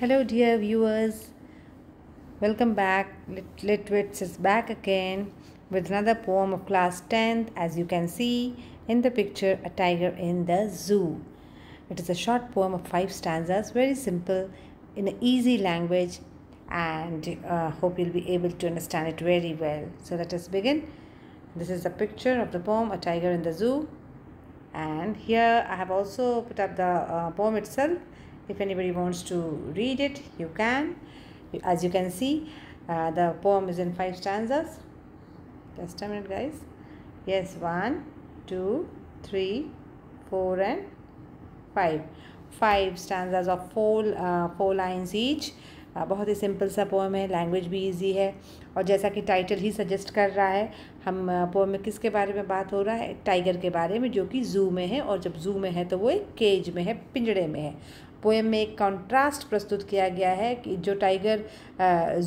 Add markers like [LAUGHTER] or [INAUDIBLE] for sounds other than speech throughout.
hello dear viewers welcome back Lit litwits is back again with another poem of class 10th as you can see in the picture a tiger in the zoo it is a short poem of five stanzas very simple in an easy language and uh, hope you'll be able to understand it very well so let us begin this is a picture of the poem a tiger in the zoo and here i have also put up the uh, poem itself if anybody wants to read it you can as you can see uh, the poem is in five stanzas just a minute guys yes 1 2 3 4 and five five stanzas of four uh, four lines each uh, बहुत ही simple सा poem है language भी easy है और जैसा कि title ही suggest कर रहा है हम पोएम में किसके बारे में बात हो रहा है टाइगर के बारे में जो कि जू में है और जब जू में है तो वो एक केज में है पिंजड़े में है पोएम में एक कॉन्ट्रास्ट प्रस्तुत किया गया है कि जो टाइगर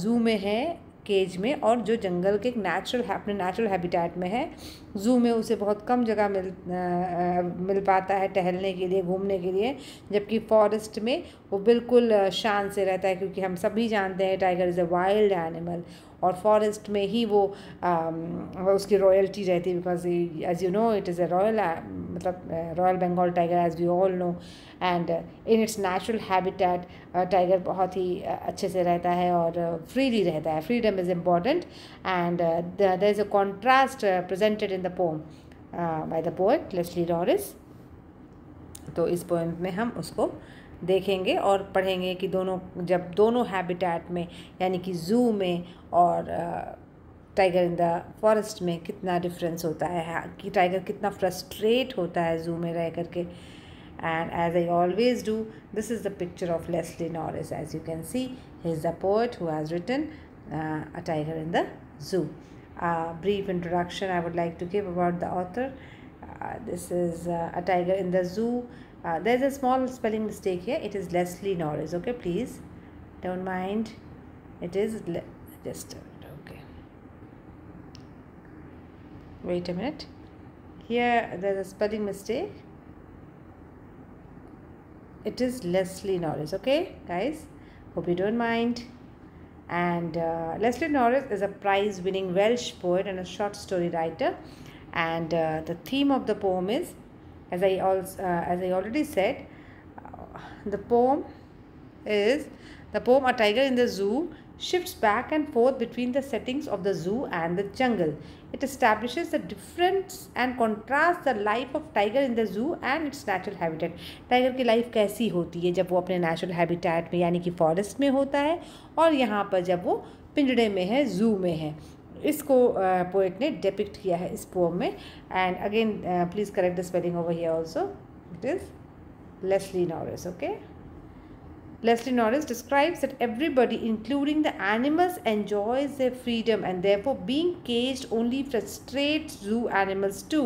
जू में है केज में और जो जंगल के एक नेचुरल अपने नेचुरल हैबिटेट में है जू में उसे बहुत कम जगह मिल आ, मिल पाता है टहलने के लिए घूमने के लिए जबकि फॉरेस्ट में वो बिल्कुल शान से रहता है क्योंकि हम सभी जानते हैं tiger is a wild animal और फॉरेस्ट में ही वो um, उसकी रॉयल्टी रहती है because as you know it is a royal मतलब royal Bengal tiger as we all know and in its natural habitat tiger बहुत ही uh, अच्छे से रहता है और फ्रीली uh, रहता है freedom is important and there is a contrast presented in the poem by the poet Leslie Norris तो इस पोएम में हम उसको देखेंगे और पढ़ेंगे कि दोनों जब दोनों हैबिटेट में यानी कि ज़ू में और टाइगर इन द फॉरेस्ट में कितना डिफरेंस होता है हाँ, कि टाइगर कितना फ्रस्ट्रेट होता है ज़ू में रह करके and as I always do this is the picture of Leslie Norris as you can see is the poet who has written a tiger in the zoo brief introduction I would like to give about the author this is a tiger in the zoo uh, there's a small spelling mistake here it is Leslie Norris okay please don't mind it is Le just okay wait a minute here there's a spelling mistake it is Leslie Norris okay guys hope you don't mind and uh, Leslie Norris is a prize winning Welsh poet and a short story writer and uh, the theme of the poem is as I also uh, as I already said, the poem is the poem A Tiger in the Zoo shifts back and forth between the settings of the zoo and the jungle. It establishes the difference and contrasts the life of tiger in the zoo and its natural habitat. tiger ki life kaisi hoti hai jab wo apne natural habitat mein yani ki forest mein hota hai aur yahan par jab wo pinjre mein hai zoo mein hai इसको poet ने depict किया है इस poem में and again please correct the spelling over here also it is Leslie Norris okay Leslie Norris describes that everybody including the animals enjoys the freedom and therefore being caged only frustrate zoo animals to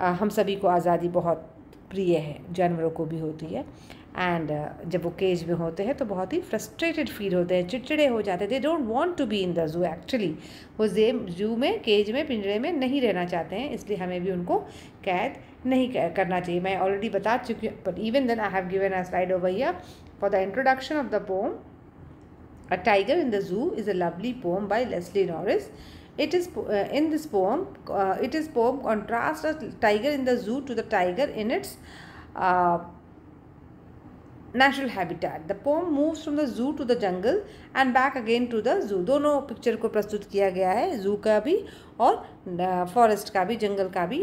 हम सभी को आज़ादी बहुत प्रिय है जानवरों को भी होती है एंड uh, जब वो केज में होते हैं तो बहुत ही फ्रस्ट्रेटेड फील होते हैं चिड़चिड़े हो जाते हैं they don't want to be in the zoo actually वो जे जू में केज में पिंजरे में नहीं रहना चाहते हैं इसलिए हमें भी उनको कैद नहीं करना चाहिए मैं ऑलरेडी बता चुकी हूँ but even then I have given a slide over here for the introduction of the poem a tiger in the zoo is a lovely poem by Leslie Norris it is in this poem it is poem contrast a tiger in the zoo to the tiger in its natural habitat the poem moves from the zoo to the jungle and back again to the zoo दोनों picture को प्रस्तुत किया गया है जू का भी और फॉरेस्ट uh, का भी जंगल का भी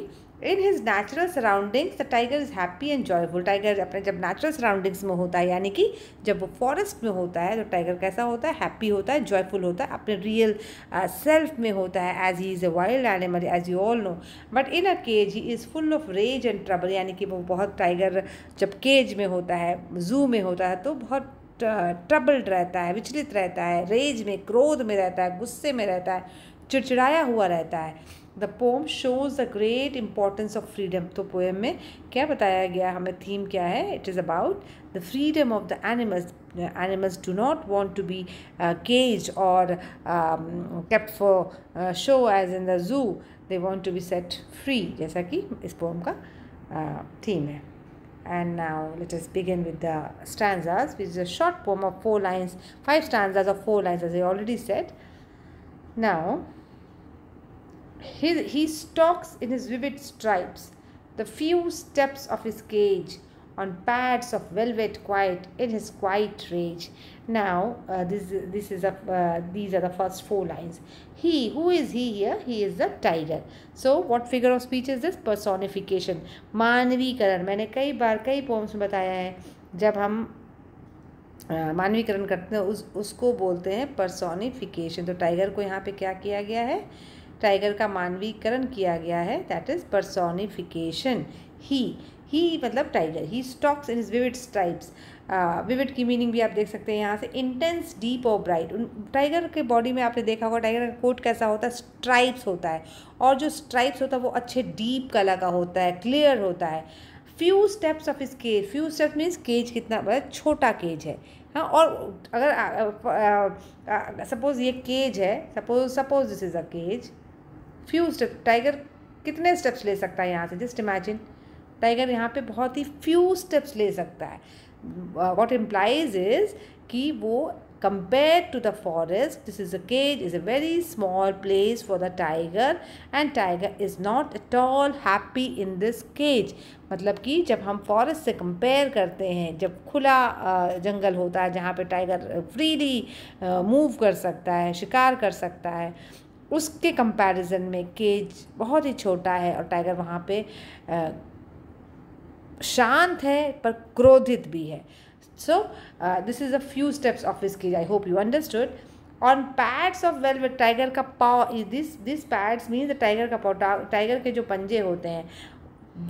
in his natural surroundings the tiger is happy and joyful tiger अपने जब नेचुरल सराउंडिंग्स में होता है यानी कि जब वो फॉरेस्ट में होता है तो टाइगर कैसा होता है हैप्पी होता है जॉयफुल होता है अपने रियल सेल्फ uh, में होता है as he is a wild animal as you all know but in a cage he is full of rage and trouble यानी कि वो बहुत टाइगर जब केज में होता है जू में होता है तो बहुत ट्रबल्ड uh, रहता है विचलित रहता है रेज में क्रोध में रहता है गुस्से में रहता है चिड़चिड़ाया हुआ रहता है the poem shows the great importance of freedom तो पोएम में क्या बताया गया हमें थीम क्या है it is about the freedom of the animals animals do not want to be cage और kept for show as in the zoo they want to be set free जैसा कि इस पोम का थीम uh, है and now let us begin with the stanzas which is a short poem of four lines five stanzas of four lines as i already said now He, he stalks in his vivid stripes, the few steps of his cage, on pads of velvet quiet in his quiet rage. Now, uh, this, this is a, uh, these are the first four lines. He, who is he here? He is a tiger. So, what figure of speech is this? Personification. मानवीकरण maine kai bar kai poems mein bataya hai jab hum मानवीकरण करते हैं उस उसको बोलते हैं personification तो tiger को यहाँ पे क्या किया गया है टाइगर का मानवीकरण किया गया है दैट इज़ परसोनिफिकेशन ही ही मतलब टाइगर ही stalks in vivid stripes vivid की मीनिंग भी आप देख सकते हैं यहाँ से इंटेंस डीप और ब्राइट उन टाइगर के बॉडी में आपने देखा होगा टाइगर का कोट कैसा होता है स्ट्राइप्स होता है और जो स्ट्राइप्स होता है वो अच्छे डीप कलर का होता है क्लियर होता है few steps of his cage few steps means cage कितना बड़ा छोटा केज है हाँ और अगर सपोज़ ये केज है suppose suppose this is a cage few step tiger कितने स्टेप्स ले सकता है यहाँ से जस्ट इमेजिन टाइगर यहाँ पे बहुत ही फ्यू स्टेप्स ले सकता है वॉट इम्प्लाइज इज कि वो compare to the forest this is a cage is a very small place for the tiger and tiger is not at all happy in this cage मतलब कि जब हम forest से कंपेयर करते हैं जब खुला uh, जंगल होता है जहाँ पे टाइगर फ्रीली मूव कर सकता है शिकार कर सकता है उसके कंपैरिजन में केज बहुत ही छोटा है और टाइगर वहाँ पे शांत है पर क्रोधित भी है so this is a few steps of this cage I hope you understood on pads of velvet tiger का paw this this pads means tiger का पाव टाइगर के जो पंजे होते हैं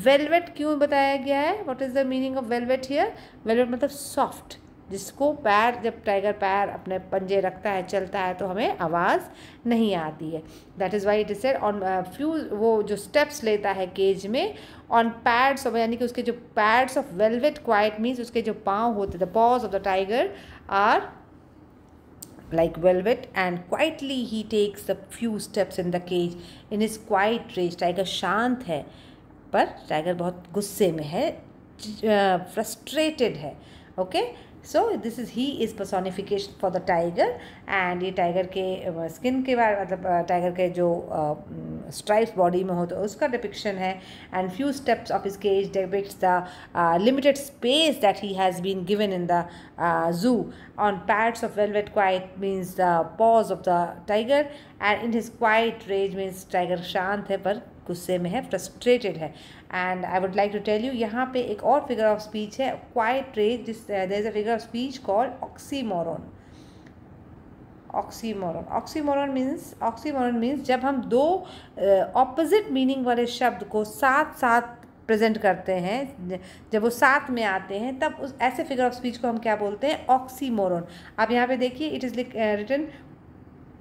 वेलवेट क्यों बताया गया है what is the meaning of velvet here velvet मतलब सॉफ्ट जिसको पैर जब टाइगर पैर अपने पंजे रखता है चलता है तो हमें आवाज़ नहीं आती है that is why it is said on few वो जो स्टेप्स लेता है केज में ऑन पैड्स ऑफ यानी कि उसके जो pads of velvet quiet means उसके जो पाँव होते the paws of the tiger are like velvet and quietly he takes the few steps in the cage in is quiet rage tiger शांत है पर टाइगर बहुत गुस्से में है फ्रस्ट्रेटेड uh, है okay okay? So this is he is personification for the tiger and ये tiger के स्किन uh, के बारे मतलब टाइगर uh, के जो स्ट्राइप्स uh, बॉडी mm, में हो तो उसका डिपिक्शन है and few steps of is cage depicts the limited space that he has been given in the zoo on pads of velvet quiet means the paws of the tiger and in his quiet rage means tiger शांत है पर गुस्से में है frustrated है and I would like to tell you यहाँ पे एक और फिगर ऑफ स्पीच है quiet rage this there is a figure of speech call oxymoron oxymoron oxymoron means oxymoron means जब हम दो ऑपोजिट uh, मीनिंग वाले शब्द को साथ साथ प्रेजेंट करते हैं जब वो साथ में आते हैं तब उस ऐसे फिगर ऑफ स्पीच को हम क्या बोलते हैं ऑक्सीमोरन आप यहाँ पे देखिए it is written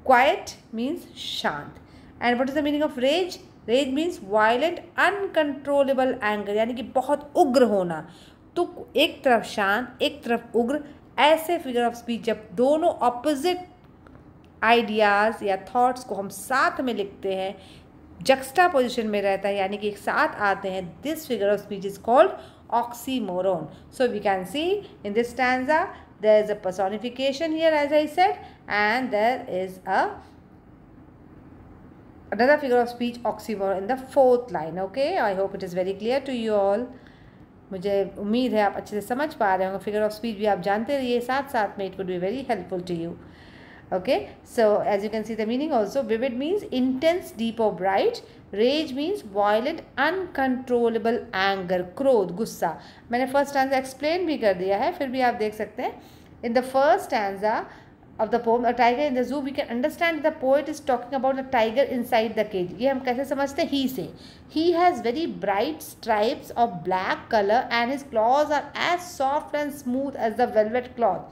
quiet means शांत and what is the meaning of rage rage means violent uncontrollable anger यानी कि बहुत उग्र होना तो एक तरफ शांत एक तरफ उग्र ऐसे फिगर ऑफ स्पीच जब दोनों ऑपोजिट आइडियाज़ या थॉट्स को हम साथ में लिखते हैं जक्स्टा पोजिशन में रहता है यानी कि एक साथ आते हैं this figure of speech is called oxymoron so we can see in this stanza there is a personification here as I said and there is a another figure of speech oxymoron in the fourth line okay i hope it is very clear to you all मुझे उम्मीद है आप अच्छे से समझ पा रहे होंगे फिगर ऑफ स्पीच भी आप जानते रहिए साथ साथ में it would be very helpful to you okay so as you can see the meaning also vivid means intense deep और bright rage means violent uncontrollable anger क्रोध गुस्सा मैंने फर्स्ट टैंसा एक्सप्लेन भी कर दिया है फिर भी आप देख सकते हैं in the first stanza of the poem a tiger in the zoo we can understand the poet is talking about a tiger inside the cage ये हम कैसे he say, he has very bright stripes of black color and his claws are as soft and smooth as the velvet cloth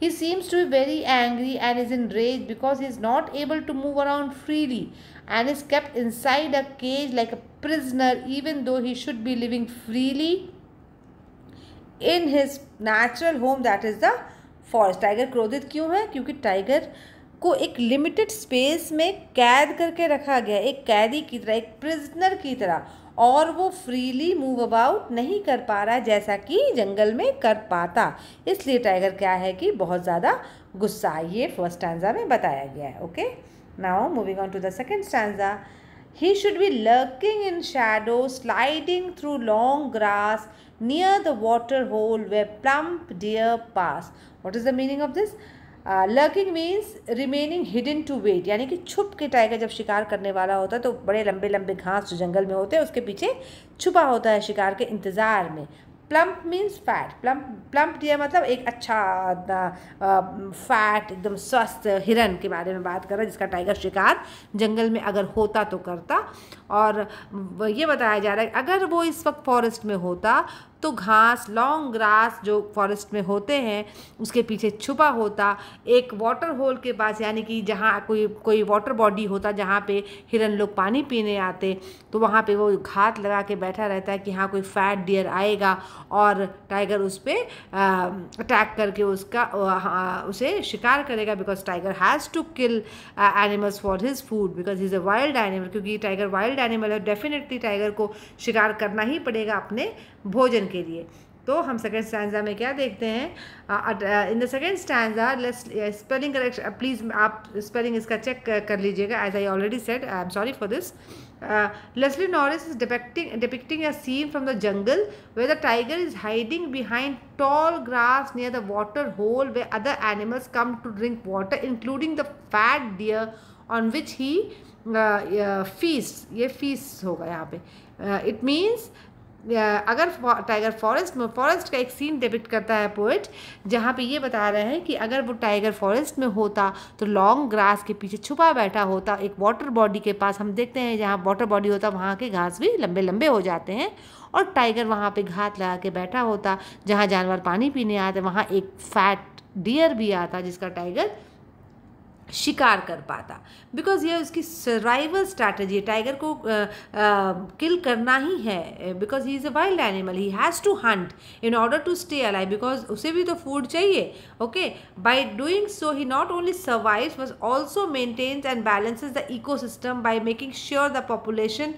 he seems to be very angry and is in rage because he is not able to move around freely and is kept inside a cage like a prisoner even though he should be living freely in his natural home that is the forest tiger क्रोधित क्यों है क्योंकि tiger को एक limited space में कैद करके रखा गया एक कैदी की तरह एक प्रिजनर की तरह और वो फ्रीली मूव अबाउट नहीं कर पा रहा जैसा कि जंगल में कर पाता इसलिए टाइगर क्या है कि बहुत ज़्यादा गुस्सा ये फर्स्ट स्टैंडा में बताया गया है okay now moving on to the second stanza He should be lurking in shadow, sliding through long grass near the water hole where plump deer pass. What is the meaning of this? Lurking means remaining hidden to wait यानी कि छुप के tiger जब शिकार करने वाला होता है तो बड़े लंबे लंबे घास जो जंगल में होते हैं उसके पीछे छुपा होता है शिकार के इंतज़ार में plump means fat plump plump दिया मतलब एक अच्छा फैट एकदम स्वस्थ हिरन के बारे में बात कर रहा है जिसका टाइगर शिकार जंगल में अगर होता तो करता और ये बताया जा रहा है अगर वो इस वक्त फॉरेस्ट में होता तो घास लॉन्ग ग्रास जो फॉरेस्ट में होते हैं उसके पीछे छुपा होता एक वाटर होल के पास यानी कि जहाँ कोई कोई वाटर बॉडी होता जहाँ पे हिरन लोग पानी पीने आते तो वहाँ पे वो घात लगा के बैठा रहता है कि हाँ कोई फैट डियर आएगा और टाइगर उस पर अटैक करके उसका उसे शिकार करेगा because tiger has to kill animals for his food because is a wild animal क्योंकि टाइगर वाइल्ड एनिमल है डेफिनेटली टाइगर को शिकार करना ही पड़ेगा अपने भोजन के लिए तो हम सेकेंड स्टैंडा में क्या देखते हैं in the second stanza spelling correct please आप स्पेलिंग इसका चेक कर लीजिएगा as I already said I am sorry for this Leslie Norris is depicting depicting a scene from the jungle where the tiger is hiding behind tall grass near the water hole where other animals come to drink water including the fat deer on which he feeds ये feeds होगा यहाँ पे it uh, means अगर tiger forest में forest का एक scene depict करता है पोइट जहाँ पे ये बता रहे हैं कि अगर वो टाइगर फॉरेस्ट में होता तो लॉन्ग ग्रास के पीछे छुपा बैठा होता एक वाटर बॉडी के पास हम देखते हैं जहाँ वाटर बॉडी होता वहाँ के घास भी लंबे लंबे हो जाते हैं और टाइगर वहाँ पर घात लगा के बैठा होता जहाँ जानवर पानी पीने आते वहाँ एक फैट डियर भी आता जिसका टाइगर शिकार कर पाता बिकॉज ये उसकी सर्वाइवल स्ट्रैटेजी है टाइगर को किल uh, करना ही है because he is a wild animal he has to hunt in order to stay alive because उसे भी तो फूड चाहिए okay by doing so he not only survive but also maintains and balances the ecosystem by making sure the population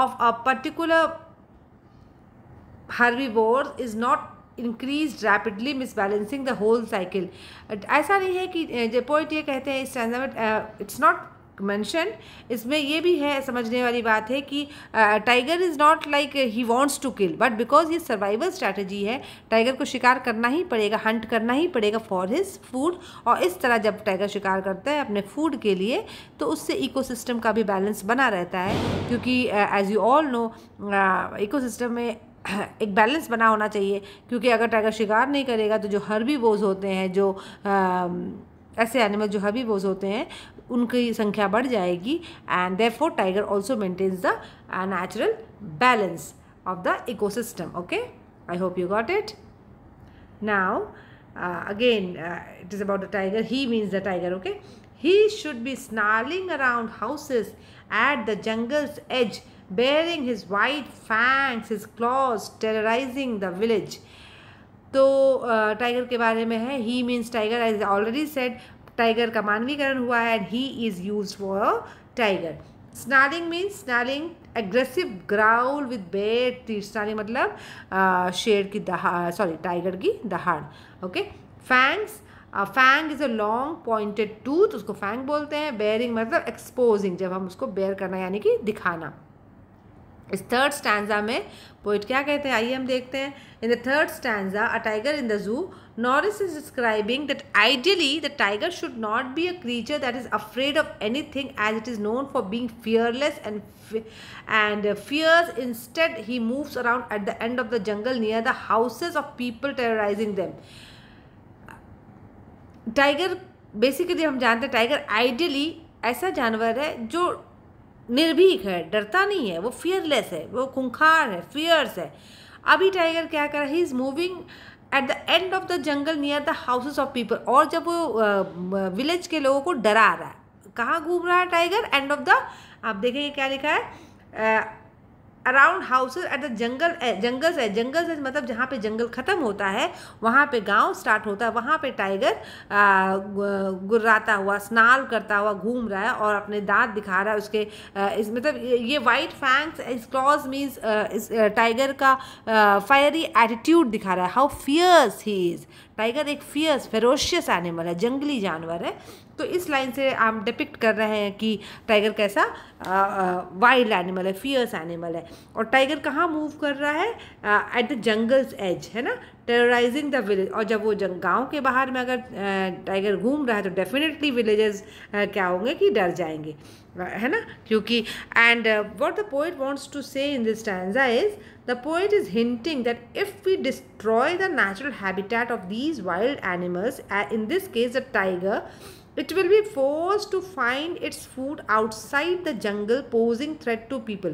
of a particular herbivores is not increase rapidly misbalancing the whole cycle ऐसा नहीं है कि poet ये कहते हैं इस में it's not mention इसमें ये भी है समझने वाली बात है कि tiger is not like he wants to kill but because ये सर्वाइवल स्ट्रैटेजी है टाइगर को शिकार करना ही पड़ेगा हंट करना ही पड़ेगा फॉर हिज फूड और इस तरह जब टाइगर शिकार करता है अपने फूड के लिए तो उससे इको सिस्टम का भी बैलेंस बना रहता है क्योंकि as you all know ecosystem में [CLEARS THROAT] एक बैलेंस बना होना चाहिए क्योंकि अगर टाइगर शिकार नहीं करेगा तो जो हरबी बोज होते हैं जो ऐसे एनिमल जो हर्बी बोज होते हैं उनकी संख्या बढ़ जाएगी and for tiger also maintains the natural balance of the ecosystem okay I hope you got it now again it is about the tiger he means the tiger okay he should be snarling around houses at the jungles as bearing his white fangs, his claws, terrorizing the village. तो tiger के बारे में है ही means tiger as already said tiger का मानवीकरण हुआ है and he is used for tiger snarling means snarling aggressive growl with bared teeth snarling मतलब शेर की दहाड़ सॉरी टाइगर की दहाड़ okay fangs fang is a long pointed tooth उसको फैंग बोलते हैं बेयरिंग मतलब एक्सपोजिंग जब हम उसको बेयर करना यानी कि दिखाना इस थर्ड स्टैंडा में पोइट क्या कहते हैं आइए हम देखते हैं in the third stanza a tiger in the zoo Norris is describing that ideally the tiger should not be a creature that is afraid of anything as it is known for being fearless and and fierce instead he moves around at the end of the jungle near the houses of people terrorizing them tiger basically हम जानते हैं tiger ideally ऐसा जानवर है जो निर्भीक है डरता नहीं है वो फियरलेस है वो खूंखार है फियर्स है अभी टाइगर क्या कर रहा है he is moving at the end of the jungle near the houses of people और जब वो विलेज के लोगों को डरा रहा है कहाँ घूम रहा है टाइगर एंड ऑफ द आप देखेंगे क्या लिखा है around houses at the jungle jungles है जंगल्स है मतलब जहाँ पे जंगल ख़त्म होता है वहाँ पे गांव स्टार्ट होता है वहाँ पे टाइगर गुर्राता हुआ स्नान करता हुआ घूम रहा है और अपने दांत दिखा रहा है उसके इस मतलब ये white fangs his claws means tiger का फायरी एटीट्यूड दिखा रहा है how fierce he is tiger एक फियर्स फेरोशियस एनिमल है जंगली जानवर है तो इस लाइन से आप डिपिक्ट कर रहे हैं कि टाइगर कैसा वाइल्ड एनिमल है फियर्स एनिमल है और टाइगर कहाँ मूव कर रहा है एट द जंगल्स एज है ना टेरराइजिंग द विलेज और जब वो जंग गाँव के बाहर में अगर टाइगर घूम रहा है तो डेफिनेटली विलेजेस क्या होंगे कि डर जाएंगे है ना क्योंकि and what the poet wants to say in this times is The poet is hinting that if we destroy the natural habitat of these wild animals, uh, in this case a tiger, it will be forced to find its food outside the jungle posing threat to people.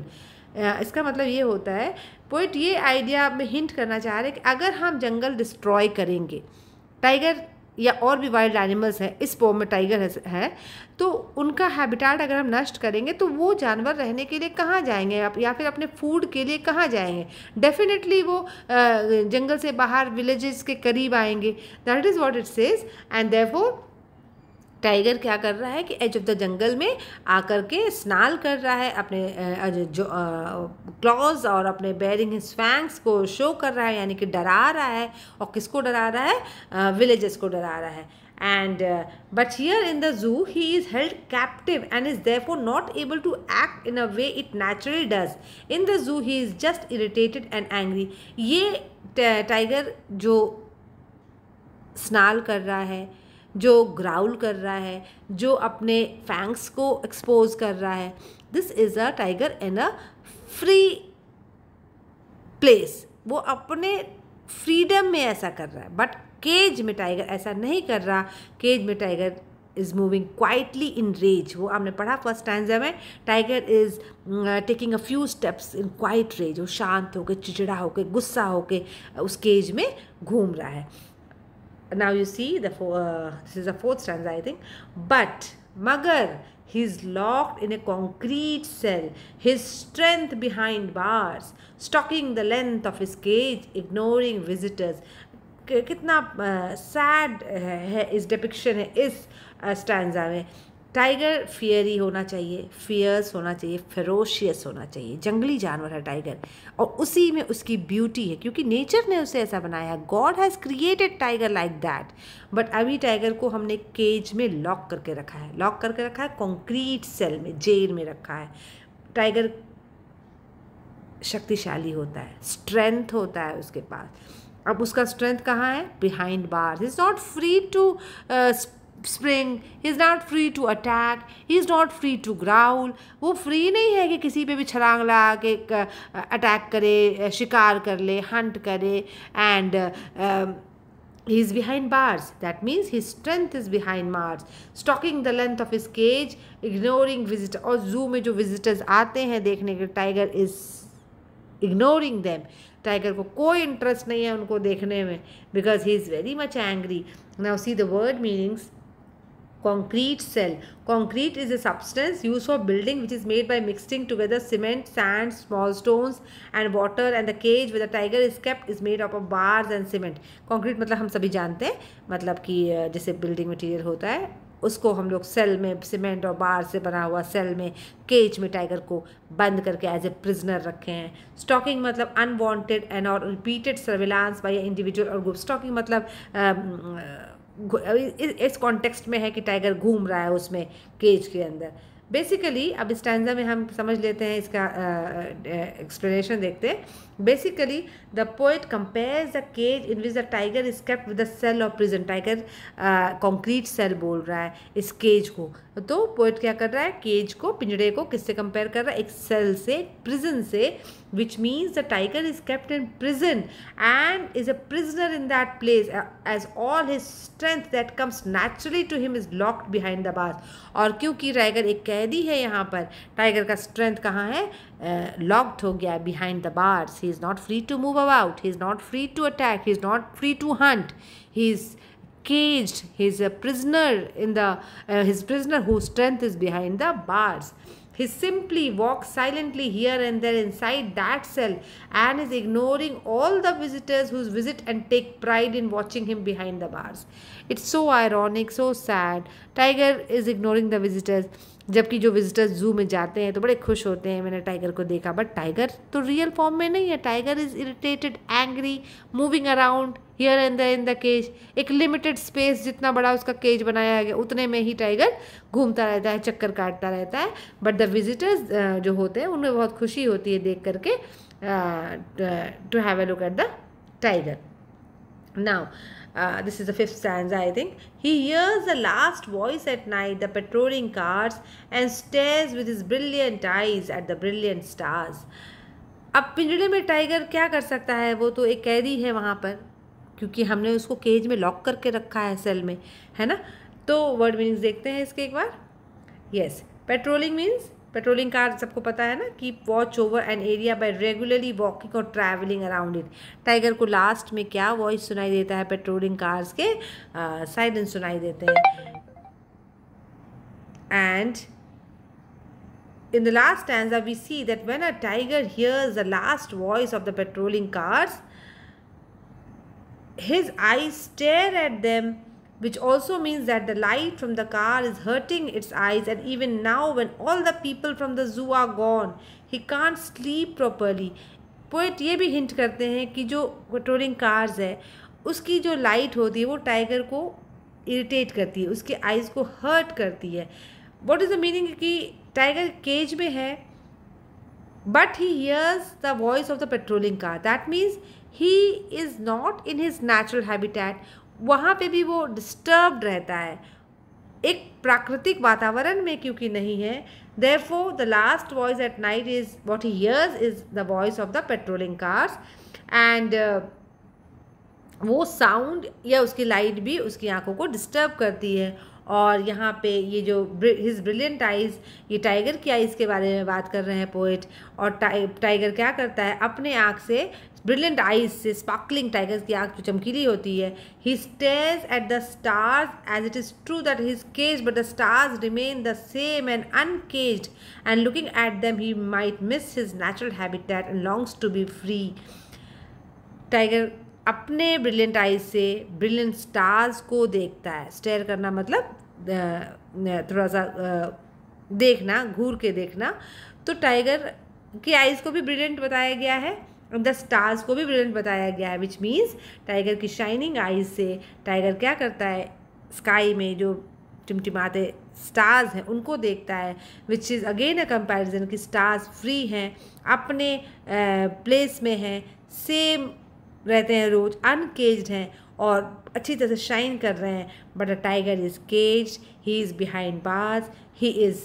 Uh, इसका मतलब ये होता है poet ये idea आप में hint करना चाह रहे हैं कि अगर हम जंगल डिस्ट्रॉय करेंगे टाइगर या और भी वाइल्ड एनिमल्स हैं इस पोम में टाइगर है तो उनका हैबिटाट अगर हम नष्ट करेंगे तो वो जानवर रहने के लिए कहाँ जाएंगे या फिर अपने फूड के लिए कहाँ जाएंगे डेफिनेटली वो जंगल से बाहर विलेजेस के करीब आएंगे that is what it says and therefore tiger क्या कर रहा है कि एज ऑफ द जंगल में आकर के स्नान कर रहा है अपने जो क्लॉज और अपने बेरिंग स्वैंक्स को शो कर रहा है यानी कि डरा रहा है और किसको डरा रहा है विलेजेस को डरा रहा है and but here in the zoo he is held captive and is therefore not able to act in a way it naturally does in the zoo he is just irritated and angry ये tiger जो स्नान कर रहा है जो growl कर रहा है जो अपने फैंक्स को एक्सपोज कर रहा है this is a tiger in a free place वो अपने फ्रीडम में ऐसा कर रहा है बट केज में टाइगर ऐसा नहीं कर रहा केज में tiger is moving quietly in rage वो आपने पढ़ा फर्स्ट टाइम में tiger is taking a few steps in quiet rage वो शांत होकर चिचड़ा होकर गुस्सा होकर उस केज में घूम रहा है now you see the uh, this is the fourth stanza i think but magar he's locked in a concrete cell his strength behind bars stalking the length of his cage ignoring visitors कितना sad है इस depiction है इस stanza में tiger fiery होना चाहिए fears होना चाहिए फेरोशियस होना चाहिए जंगली जानवर है टाइगर और उसी में उसकी ब्यूटी है क्योंकि नेचर ने उसे ऐसा बनाया है God has created tiger like that but अभी टाइगर को हमने केज में लॉक करके रखा है लॉक करके रखा है कॉन्क्रीट सेल में जेल में रखा है टाइगर शक्तिशाली होता है स्ट्रेंथ होता है उसके पास अब उसका स्ट्रेंथ कहाँ है behind bar is not free to spring he is not free to attack he is not free to growl वो फ्री नहीं है कि किसी पे भी छलांग लगा के अटैक करे शिकार कर ले हंट करे and he is behind bars that means he strength is behind bars stalking the length of is cage ignoring visitor और जू में जो विजिटर्स आते हैं देखने के tiger is ignoring them tiger को कोई इंटरेस्ट नहीं है उनको देखने में because he is very much angry now see the word meanings concrete cell concrete is a substance used for building which is made by mixing together cement sand small stones and water and the cage where the tiger is kept is made up of bars and cement concrete मतलब हम सभी जानते हैं मतलब कि जैसे building material होता है उसको हम लोग सेल में सीमेंट और बार से बना हुआ सेल में केज में टाइगर को बंद करके एज ए प्रिजनर रखे हैं स्टॉकिंग मतलब अनवांटेड एंड और रिपीटेड सर्विलांस बाय इंडिविजुअल और ग्रुप स्टॉकिंग मतलब आ, आ, इस कॉन्टेक्स्ट में है कि टाइगर घूम रहा है उसमें केज के अंदर बेसिकली अब इस स्टैंडा में हम समझ लेते हैं इसका एक्सप्लेनेशन देखते हैं basically the poet compares the cage in which the tiger is kept with the cell of prison. Tiger concrete uh, cell बोल रहा है इस केज को तो पोइट क्या कर रहा है केज को पिंजड़े को किससे कंपेयर कर रहा है एक सेल से प्रिजन से which means the tiger is kept in prison and is a prisoner in that place as all his strength that comes naturally to him is locked behind the bars और क्योंकि tiger एक कैदी है यहाँ पर tiger का strength कहाँ है Uh, locked ho gaya behind the bars he is not free to move about he is not free to attack he is not free to hunt he is caged he is a prisoner in the uh, his prisoner whose strength is behind the bars he simply walks silently here and there inside that cell and is ignoring all the visitors who visit and take pride in watching him behind the bars it's so ironic so sad tiger is ignoring the visitors जबकि जो visitors जू में जाते हैं तो बड़े खुश होते हैं मैंने टाइगर को देखा बट टाइगर तो रियल फॉर्म में नहीं है tiger is irritated angry moving around here and the in the cage एक लिमिटेड स्पेस जितना बड़ा उसका केज बनाया गया उतने में ही टाइगर घूमता रहता है चक्कर काटता रहता है बट द विजिटर्स जो होते हैं उनमें बहुत खुशी होती है देख करके to have a look at the tiger now uh, this is the fifth stanza I think. He hears the last voice at night, the patrolling cars and stares with his brilliant eyes at the brilliant stars. अब पिंजड़े में tiger क्या कर सकता है वो तो एक कैदी है वहाँ पर क्योंकि हमने उसको केज में लॉक करके रखा है सेल में है ना तो वर्ड मीनिंग्स देखते हैं इसके एक बार yes patrolling means patrolling car सबको पता है ना keep watch over an area by regularly walking और ट्रैवलिंग अराउंड इट टाइगर को लास्ट में क्या वॉइस सुनाई देता है पेट्रोलिंग कार्स के साइडन सुनाई देते हैं and in the last stanza we see that when a tiger hears the last voice of the patrolling cars his eye stare at them which also means that the light from the car is hurting its eyes and even now when all the people from the zoo are gone he can't sleep properly poet ये भी hint करते हैं कि जो touring cars है उसकी जो light होती है वो टाइगर को इरिटेट करती है उसके आइज़ को हर्ट करती है वॉट इज़ द मीनिंग कि टाइगर केज में है but he hears the voice of the patrolling car that means he is not in his natural habitat वहाँ पे भी वो डिस्टर्ब रहता है एक प्राकृतिक वातावरण में क्योंकि नहीं है there the the last voice at night is what he is is the voice of the patrolling cars and वो साउंड या उसकी लाइट भी उसकी आंखों को डिस्टर्ब करती है और यहाँ पे ये जो हिज ब्रिलियंट आइज़ ये टाइगर की आइज़ के बारे में बात कर रहे हैं पोइट और टाइगर क्या करता है अपने आँख से ब्रिलियंट आइज से स्पार्कलिंग टाइगर्स की आँख जो चमकीली होती है he stares at the stars as it is true that he's cage but the stars remain the same and uncaged and looking at them he might miss his natural habitat and longs to be free tiger अपने brilliant eyes से brilliant stars को देखता है stair करना मतलब थोड़ा सा देखना घूर के देखना तो टाइगर की आइज़ को भी ब्रिलियंट बताया गया है द स्टार्स को भी ब्रिलियंट बताया गया है विच मीन्स टाइगर की शाइनिंग आईज से टाइगर क्या करता है स्काई में जो टिमटिमाते स्टार्स हैं उनको देखता है which is again a comparison कि स्टार्स फ्री हैं अपने प्लेस में हैं सेम रहते हैं रोज अनकेज हैं और अच्छी तरह से शाइन कर रहे हैं but a tiger is cage he is behind bars he is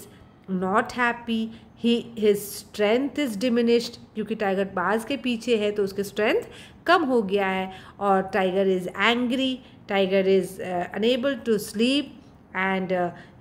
not happy he his strength is diminished क्योंकि टाइगर बाज के पीछे है तो उसके स्ट्रेंथ कम हो गया है और tiger is angry tiger is unable to sleep and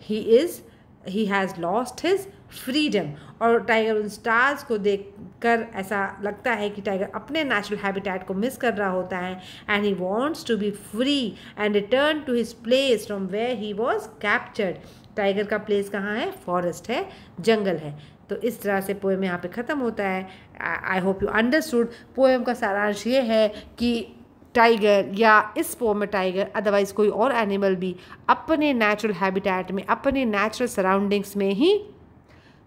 he is he has lost his freedom और टाइगर उन स्टार्स को देख कर ऐसा लगता है कि टाइगर अपने नेचुरल हैबिटेट को मिस कर रहा होता है and he wants to be free and return to his place from where he was captured tiger का प्लेस कहाँ है फॉरेस्ट है जंगल है तो इस तरह से पोएम यहाँ पे ख़त्म होता है I hope you understood poem का सारांश ये है कि टाइगर या इस पोम में टाइगर अदरवाइज़ कोई और एनिमल भी अपने नेचुरल हैबिटेट में अपने नेचुरल सराउंडिंग्स में ही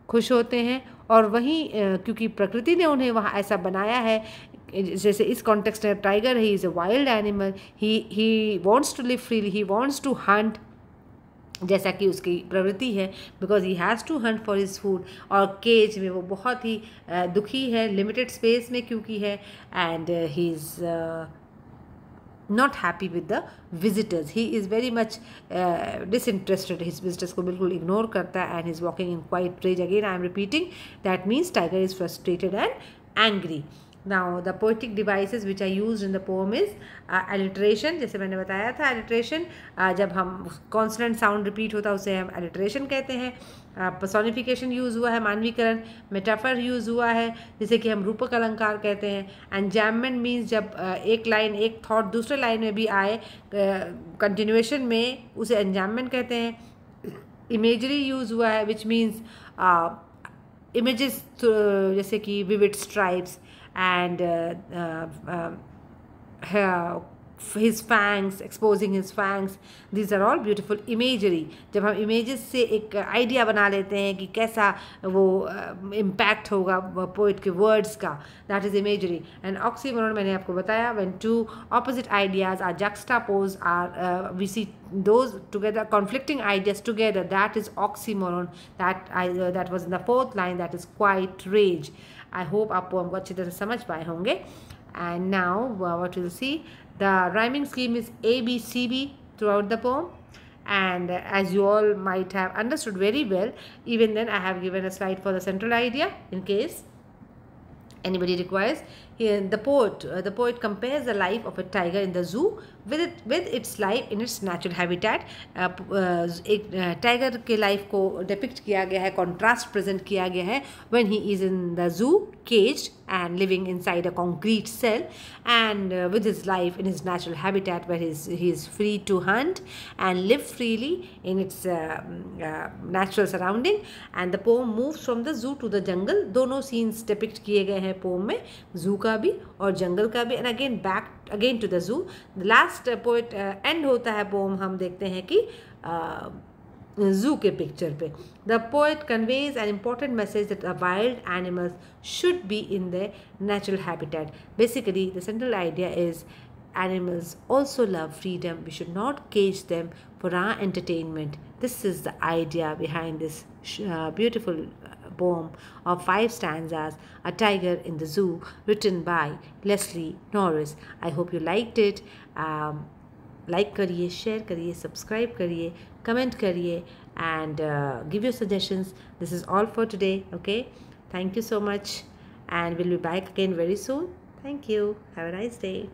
खुश होते हैं और वहीं क्योंकि प्रकृति ने उन्हें वहाँ ऐसा बनाया है जैसे इस कॉन्टेक्स्ट में tiger he is a wild animal he he wants to live freely he wants to hunt जैसा कि उसकी प्रवृत्ति है because he has to hunt for his food और केज में वो बहुत ही दुखी है लिमिटेड स्पेस में क्योंकि है and he is not happy with the visitors he is very much disinterested his visitors को बिल्कुल इग्नोर करता है and is walking in quiet rage again I am repeating that means tiger is frustrated and angry now the poetic devices which are used in the poem is alliteration जैसे मैंने बताया था alliteration uh, जब हम constant sound repeat होता है उसे हम एलिट्रेशन कहते हैं uh, personification यूज़ हुआ है मानवीकरण मेटाफर यूज़ हुआ है जैसे कि हम रूपक अलंकार कहते हैं एंजाममेंट मीन्स जब uh, एक लाइन एक थाट दूसरे लाइन में भी आए कंटिन्यूएशन uh, में उसे एंजाममेंट कहते हैं इमेजरी यूज़ हुआ है विच मीन्स इमेज जैसे कि vivid stripes and uh, uh, uh, her his fangs exposing his fangs these are all beautiful imagery जब हम इमेजेस से एक आइडिया बना लेते हैं कि कैसा वो इम्पैक्ट होगा पोइट के वर्ड्स का that is imagery and oxymoron मैंने आपको बताया two opposite ideas are juxtaposed are uh, we see those together conflicting ideas together that is oxymoron that I, uh, that was in the fourth line that is quite rage i hope aap poem ko achhi tarah samajh paye honge and now uh, what you'll see The rhyming scheme is ABCB throughout the poem and as you all might have understood very well even then I have given a slide for the central idea in case anybody requires here, the poet uh, the poet compares the life of a tiger in the zoo with it, with its life in its natural habitat uh, uh, एक tiger के life को depict किया गया है contrast present किया गया है he is in the zoo zoo caged and living inside a concrete cell and uh, with his life in his natural habitat where is he is free to hunt and live freely in its uh, mm, uh, natural surrounding and the poem moves from the zoo to the jungle दोनों scenes depict किए गए हैं poem में zoo का भी और जंगल का भी and again back again to the zoo last poet end होता है पोम हम देखते हैं कि जू uh, के पिक्चर पे the poet conveys an important message that the wild animals should be in the natural habitat basically the central idea is animals also love freedom we should not cage them for our entertainment this is the idea behind this beautiful poem of five stanzas, A Tiger in the Zoo, written by Leslie Norris. I hope you liked it. Um, like kariye, share kariye, subscribe kariye, comment kariye and uh, give your suggestions. This is all for today. Okay. Thank you so much. And we'll be back again very soon. Thank you. Have a nice day.